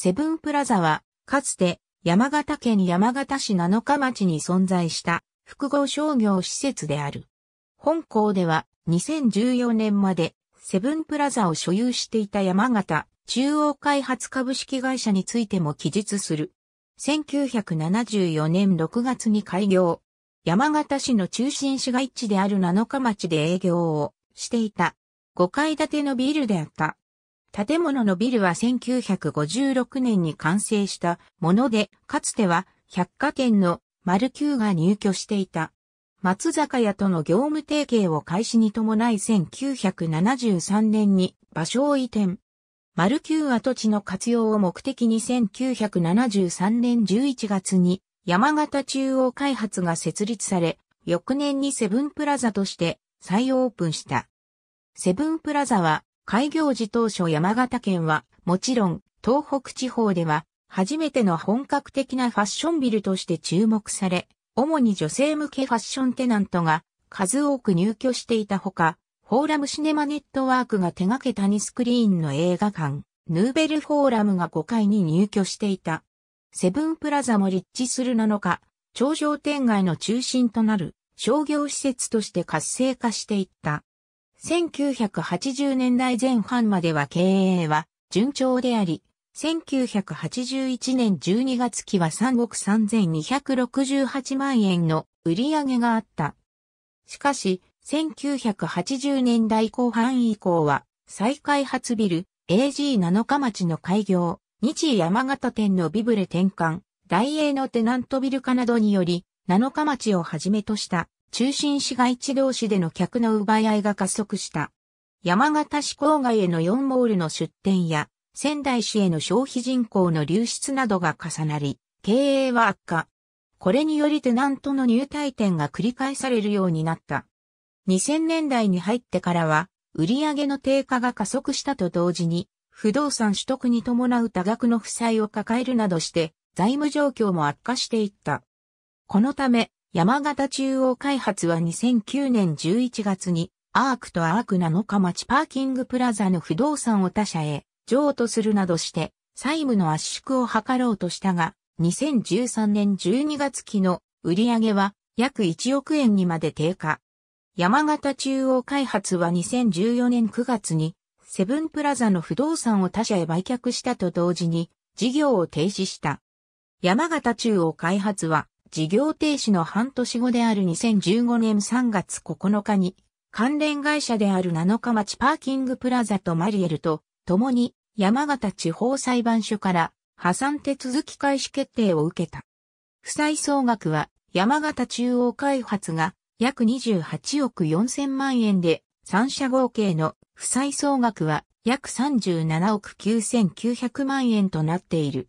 セブンプラザは、かつて山形県山形市七日町に存在した複合商業施設である。本校では2014年までセブンプラザを所有していた山形中央開発株式会社についても記述する。1974年6月に開業。山形市の中心市街地である七日町で営業をしていた。5階建てのビルであった。建物のビルは1956年に完成したもので、かつては百貨店の丸九が入居していた。松坂屋との業務提携を開始に伴い1973年に場所を移転。丸九跡地の活用を目的に1973年11月に山形中央開発が設立され、翌年にセブンプラザとして再オープンした。セブンプラザは開業時当初山形県は、もちろん、東北地方では、初めての本格的なファッションビルとして注目され、主に女性向けファッションテナントが数多く入居していたほか、フォーラムシネマネットワークが手掛けた2スクリーンの映画館、ヌーベルフォーラムが5階に入居していた。セブンプラザも立地する7日、頂上店街の中心となる商業施設として活性化していった。1980年代前半までは経営は順調であり、1981年12月期は3億3268万円の売り上げがあった。しかし、1980年代後半以降は、再開発ビル、AG 七日町の開業、日山形店のビブレ転換、大英のテナントビル化などにより、七日町をはじめとした中心市街地同士での客の奪い合いが加速した。山形市郊外への4モールの出店や、仙台市への消費人口の流出などが重なり、経営は悪化。これによりテナントの入退店が繰り返されるようになった。2000年代に入ってからは、売上の低下が加速したと同時に、不動産取得に伴う多額の負債を抱えるなどして、財務状況も悪化していった。このため、山形中央開発は2009年11月に、アークとアーク7日町パーキングプラザの不動産を他社へ譲渡するなどして、債務の圧縮を図ろうとしたが、2013年12月期の売上は約1億円にまで低下。山形中央開発は2014年9月に、セブンプラザの不動産を他社へ売却したと同時に、事業を停止した。山形中央開発は、事業停止の半年後である2015年3月9日に、関連会社である7日町パーキングプラザとマリエルと、共に山形地方裁判所から破産手続き開始決定を受けた。負債総額は山形中央開発が約28億4000万円で、3社合計の負債総額は約37億9900万円となっている。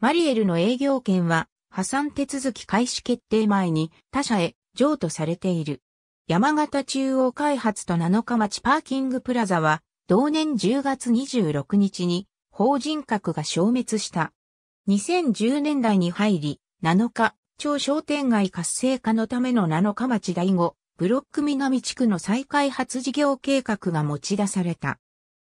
マリエルの営業権は破産手続き開始決定前に他社へ譲渡されている。山形中央開発と7日町パーキングプラザは、同年10月26日に法人格が消滅した。2010年代に入り、7日、超商店街活性化のための7日町第5、ブロック南地区の再開発事業計画が持ち出された。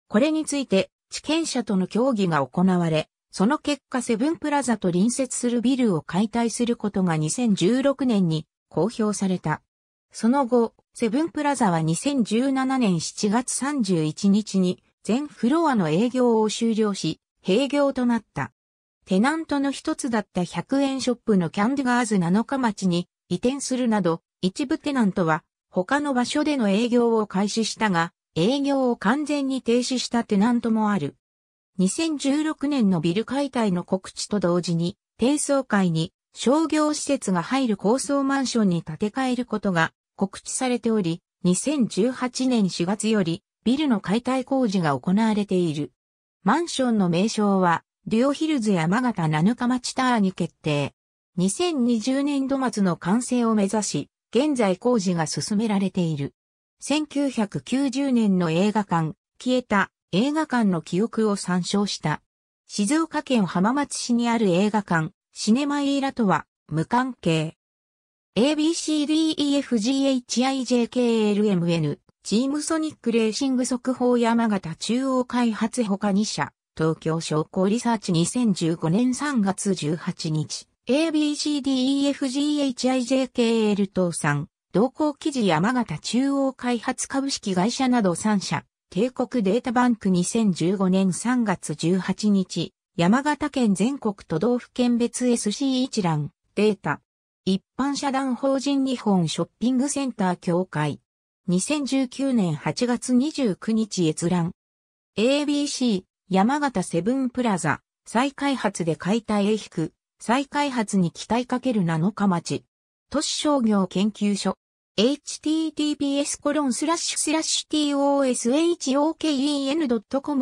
これについて、地権者との協議が行われ、その結果セブンプラザと隣接するビルを解体することが2016年に公表された。その後、セブンプラザは2017年7月31日に全フロアの営業を終了し、閉業となった。テナントの一つだった100円ショップのキャンディガーズ7日町に移転するなど、一部テナントは他の場所での営業を開始したが、営業を完全に停止したテナントもある。2016年のビル解体の告知と同時に、低層階に商業施設が入る高層マンションに建て替えることが告知されており、2018年4月よりビルの解体工事が行われている。マンションの名称は、デュオヒルズ山形七日町タワーに決定。2020年度末の完成を目指し、現在工事が進められている。1990年の映画館、消えた映画館の記憶を参照した。静岡県浜松市にある映画館、シネマイーラとは無関係。ABCDEFGHIJKLMN チームソニックレーシング速報山形中央開発他2社東京商工リサーチ2015年3月18日 ABCDEFGHIJKL 倒産同行記事山形中央開発株式会社など3社帝国データバンク2015年3月18日、山形県全国都道府県別 SC 一覧、データ。一般社団法人日本ショッピングセンター協会。2019年8月29日閲覧。ABC、山形セブンプラザ、再開発で解体へ引く、再開発に期待かける7日町。都市商業研究所。https://toshoken.com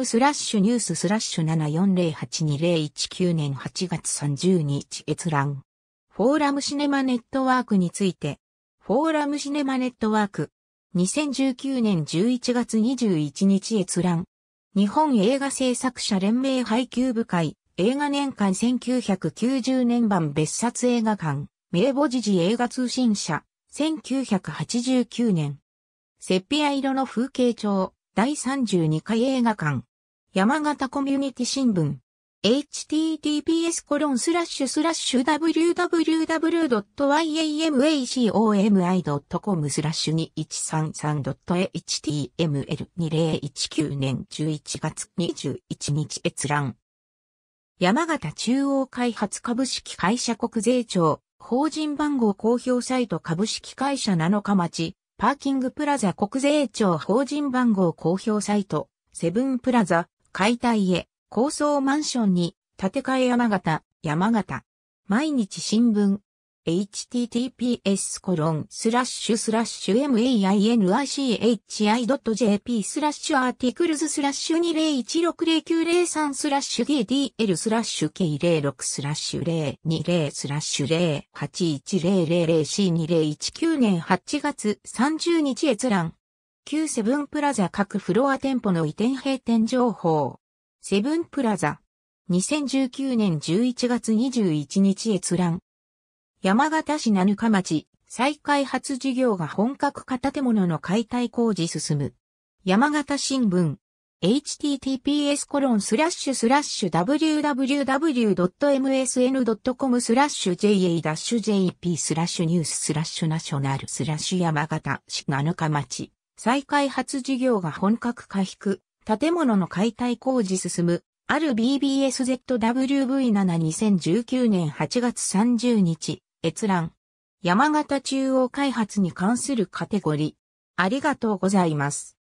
スラッシュニューススラッシュ74082019年8月30日閲覧。フォーラムシネマネットワークについて。フォーラムシネマネットワーク。2019年11月21日閲覧。日本映画制作者連盟配給部会。映画年間1990年版別冊映画館。名簿時事映画通信社。1989年。セッピア色の風景帳、第32回映画館。山形コミュニティ新聞。https コロンスラッシュスラッシュ www.yamacomi.com スラッシュ 2133.html2019 年11月21日閲覧。山形中央開発株式会社国税庁法人番号公表サイト株式会社7日町、パーキングプラザ国税庁法人番号公表サイト、セブンプラザ、解体へ、高層マンションに、建て替え山形、山形。毎日新聞。https コロンスラッシュスラッシュ mainichi.jp スラッシュアーティクルズスラッシュ2016093スラッシュ DDL スラッシュ K06 スラッシュ020スラッシュ 081000C2019 年8月30日閲覧旧セブンプラザ各フロア店舗の移転閉店情報セブンプラザ2019年11月21日閲覧山形市七日町、再開発事業が本格化建物の解体工事進む。山形新聞、https コロンスラッシュスラッシュ www.msn.com スラッシュ ja-jp スラッシュニューススラッシュナショナルスラッシュ山形市七日町、再開発事業が本格化引く、建物の解体工事進む。ある BBSZWV7 2019年8月30日、閲覧。山形中央開発に関するカテゴリー。ありがとうございます。